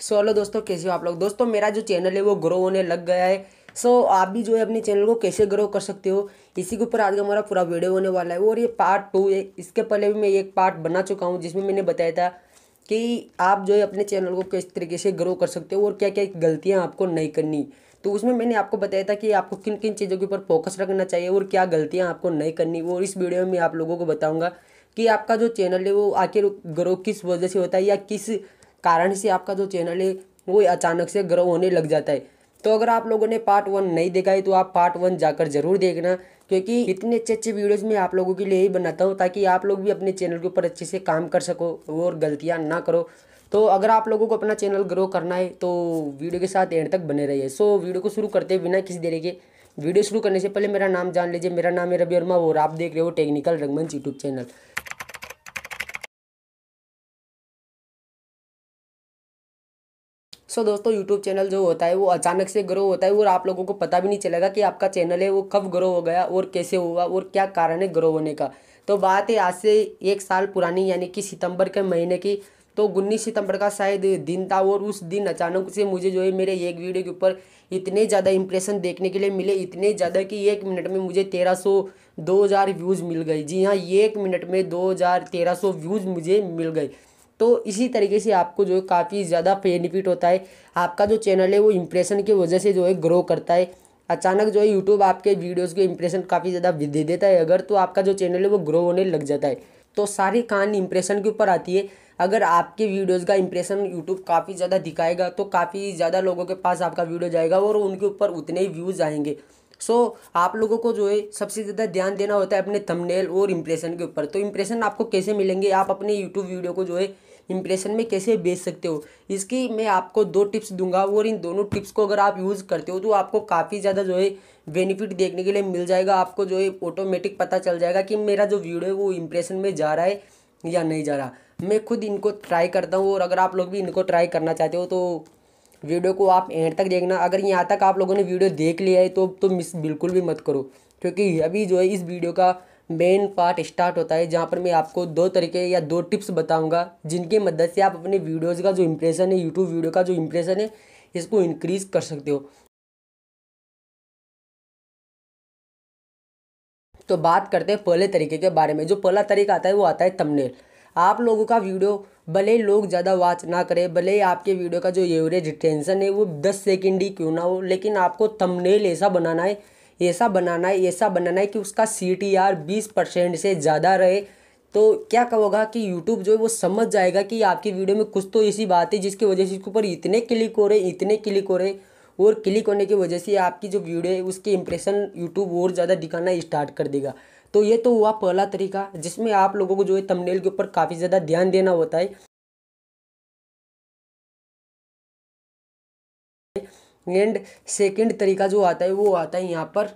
so hello दोस्तों कैसे हो आप लोग दोस्तों मेरा जो चैनल है वो ग्रो होने लग गया है सो so, आप भी जो है अपने चैनल को कैसे ग्रो कर सकते हो इसी के ऊपर आज का हमारा पूरा वीडियो होने वाला है और ये पार्ट टू है इसके पहले भी मैं एक पार्ट बना चुका हूँ जिसमें मैंने बताया था कि आप जो है अपने चैनल को किस तरीके से ग्रो कर सकते हो और क्या क्या गलतियाँ आपको नहीं करनी तो उसमें मैंने आपको बताया था कि आपको किन किन चीज़ों के ऊपर फोकस रखना चाहिए और क्या गलतियाँ आपको नहीं करनी और इस वीडियो में आप लोगों को बताऊँगा कि आपका जो चैनल है वो आखिर ग्रो किस वजह से होता है या किस कारण से आपका जो चैनल है वो अचानक से ग्रो होने लग जाता है तो अगर आप लोगों ने पार्ट वन नहीं देखा है तो आप पार्ट वन जाकर जरूर देखना क्योंकि इतने अच्छे अच्छे वीडियोस मैं आप लोगों के लिए ही बनाता हूँ ताकि आप लोग भी अपने चैनल के ऊपर अच्छे से काम कर सको और गलतियाँ ना करो तो अगर आप लोगों को अपना चैनल ग्रो करना है तो वीडियो के साथ एंड तक बने रहिए सो वीडियो को शुरू करते बिना किसी देरी के वीडियो शुरू करने से पहले मेरा नाम जान लीजिए मेरा नाम है रवि वर्मा और आप देख रहे हो टेक्निकल रंगमंच यूट्यूब चैनल सो दोस्तों यूट्यूब चैनल जो होता है वो अचानक से ग्रो होता है और आप लोगों को पता भी नहीं चलेगा कि आपका चैनल है वो कब ग्रो हो गया और कैसे हुआ और क्या कारण है ग्रो होने का तो बात है आज से एक साल पुरानी यानी कि सितंबर के महीने की तो उन्नीस सितंबर का शायद दिन था और उस दिन अचानक से मुझे जो है मेरे एक वीडियो के ऊपर इतने ज़्यादा इंप्रेशन देखने के लिए मिले इतने ज़्यादा कि एक मिनट में मुझे तेरह सौ दो हज़ार व्यूज़ मिल गए जी हाँ एक मिनट में दो हज़ार तेरह सौ व्यूज़ मुझे मिल गए तो इसी तरीके से आपको जो है काफ़ी ज़्यादा बेनिफिट होता है आपका जो चैनल है वो इम्प्रेशन की वजह से जो है ग्रो करता है अचानक जो है यूट्यूब आपके वीडियोज़ के इंप्रेशन काफ़ी ज़्यादा दे देता है अगर तो आपका जो चैनल है वो ग्रो होने लग जाता है तो सारी कहानी इंप्रेशन के ऊपर आती है अगर आपके वीडियोस का इंप्रेशन यूट्यूब काफ़ी ज़्यादा दिखाएगा तो काफ़ी ज़्यादा लोगों के पास आपका वीडियो जाएगा और उनके ऊपर उतने ही व्यूज़ आएंगे सो so, आप लोगों को जो है सबसे ज़्यादा ध्यान देना होता है अपने थंबनेल और इम्प्रेशन के ऊपर तो इम्प्रेशन आपको कैसे मिलेंगे आप अपने यूट्यूब वीडियो को जो है इम्प्रेशन में कैसे बेच सकते हो इसकी मैं आपको दो टिप्स दूंगा और इन दोनों टिप्स को अगर आप यूज़ करते हो तो आपको काफ़ी ज़्यादा जो है बेनिफिट देखने के लिए मिल जाएगा आपको जो है ऑटोमेटिक पता चल जाएगा कि मेरा जो वीडियो है वो इम्प्रेशन में जा रहा है या नहीं जा रहा मैं खुद इनको ट्राई करता हूँ और अगर आप लोग भी इनको ट्राई करना चाहते हो तो वीडियो को आप एंड तक देखना अगर यहाँ तक आप लोगों ने वीडियो देख लिया है तो तो मिस बिल्कुल भी मत करो क्योंकि अभी जो है इस वीडियो का मेन पार्ट स्टार्ट होता है जहाँ पर मैं आपको दो तरीके या दो टिप्स बताऊँगा जिनकी मदद से आप अपने वीडियोज़ का जो इम्प्रेशन है यूट्यूब वीडियो का जो इम्प्रेशन है इसको इनक्रीज़ कर सकते हो तो बात करते हैं पहले तरीके के बारे में जो पहला तरीका आता है वो आता है तमनेल आप लोगों का वीडियो भले लोग ज़्यादा वॉच ना करें भले आपके वीडियो का जो एवरेज टेंशन है वो दस सेकेंड ही क्यों ना हो लेकिन आपको थंबनेल ऐसा बनाना है ऐसा बनाना है ऐसा बनाना है कि उसका सी टी आर बीस परसेंट से ज़्यादा रहे तो क्या कहोगा कि YouTube जो है वो समझ जाएगा कि आपकी वीडियो में कुछ तो ऐसी बात है जिसकी वजह से इसके ऊपर इतने क्लिक हो रहे इतने क्लिक हो रहे और क्लिक होने की वजह से आपकी जो वीडियो है उसके इंप्रेशन यूट्यूब और ज़्यादा दिखाना स्टार्ट कर देगा तो ये तो हुआ पहला तरीका जिसमें आप लोगों को जो है तमनेल के ऊपर काफ़ी ज़्यादा ध्यान देना होता है एंड सेकंड तरीका जो आता है वो आता है यहाँ पर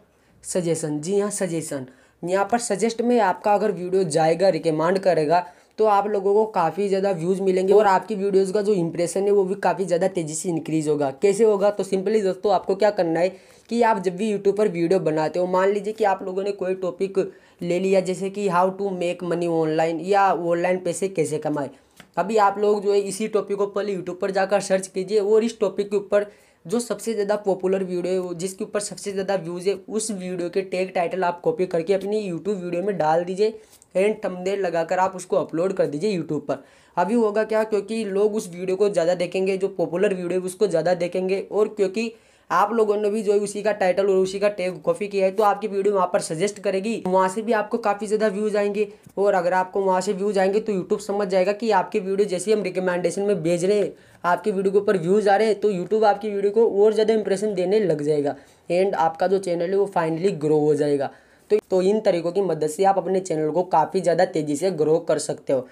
सजेशन जी हाँ सजेशन यहाँ पर सजेस्ट में आपका अगर वीडियो जाएगा रिकमांड करेगा तो आप लोगों को काफ़ी ज़्यादा व्यूज़ मिलेंगे और आपकी वीडियोस का जो इंप्रेशन है वो भी काफ़ी ज़्यादा तेज़ी से इंक्रीज़ होगा कैसे होगा तो सिंपली दोस्तों आपको क्या करना है कि आप जब भी यूट्यूब पर वीडियो बनाते हो मान लीजिए कि आप लोगों ने कोई टॉपिक ले लिया जैसे कि how to make money online या ऑनलाइन पैसे कैसे कमाए अभी आप लोग जो है इसी टॉपिक को पहले यूट्यूब पर जाकर सर्च कीजिए और इस टॉपिक के ऊपर जो सबसे ज़्यादा पॉपुलर वीडियो है वो जिसके ऊपर सबसे ज़्यादा व्यूज़ है उस वीडियो के टैग टाइटल आप कॉपी करके अपनी यूट्यूब वीडियो में डाल दीजिए एंड थंबनेल लगाकर आप उसको अपलोड कर दीजिए यूट्यूब पर अभी होगा क्या क्योंकि लोग उस वीडियो को ज़्यादा देखेंगे जो पॉपुलर वीडियो है उसको ज़्यादा देखेंगे और क्योंकि आप लोगों ने भी जो है उसी का टाइटल और उसी का टैग कॉपी किया है तो आपकी वीडियो वहाँ पर सजेस्ट करेगी वहाँ से भी आपको काफ़ी ज़्यादा व्यूज आएंगे और अगर आपको वहाँ से व्यूज आएंगे तो यूट्यूब समझ जाएगा कि आपकी वीडियो जैसे हम रिकमेंडेशन में भेज रहे हैं आपकी वीडियो के ऊपर व्यूज़ आ रहे हैं तो यूट्यूब आपकी वीडियो को और ज़्यादा इंप्रेशन देने लग जाएगा एंड आपका जो चैनल है वो फाइनली ग्रो हो जाएगा तो तो इन तरीकों की मदद से आप अपने चैनल को काफ़ी ज़्यादा तेज़ी से ग्रो कर सकते हो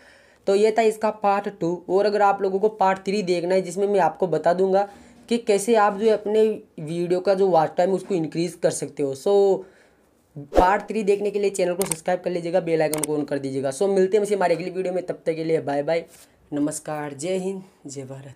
तो ये था इसका पार्ट टू और अगर आप लोगों को पार्ट थ्री देखना है जिसमें मैं आपको बता दूंगा कि कैसे आप जो अपने वीडियो का जो वाच टाइम उसको इंक्रीज़ कर सकते हो सो पार्ट थ्री देखने के लिए चैनल को सब्सक्राइब कर लीजिएगा बेल आइकन को ऑन कर दीजिएगा सो मिलते हैं मुझे हमारे अगली वीडियो में तब तक के लिए बाय बाय नमस्कार जय हिंद जय भारत